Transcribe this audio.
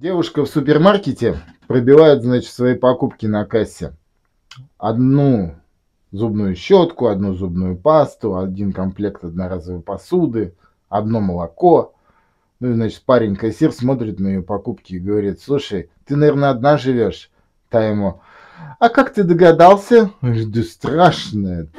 Девушка в супермаркете пробивает, значит, свои покупки на кассе. Одну зубную щетку, одну зубную пасту, один комплект одноразовой посуды, одно молоко. Ну и, значит, парень-кассир смотрит на ее покупки и говорит, слушай, ты, наверное, одна живешь. Та ему, а как ты догадался? Ты страшная,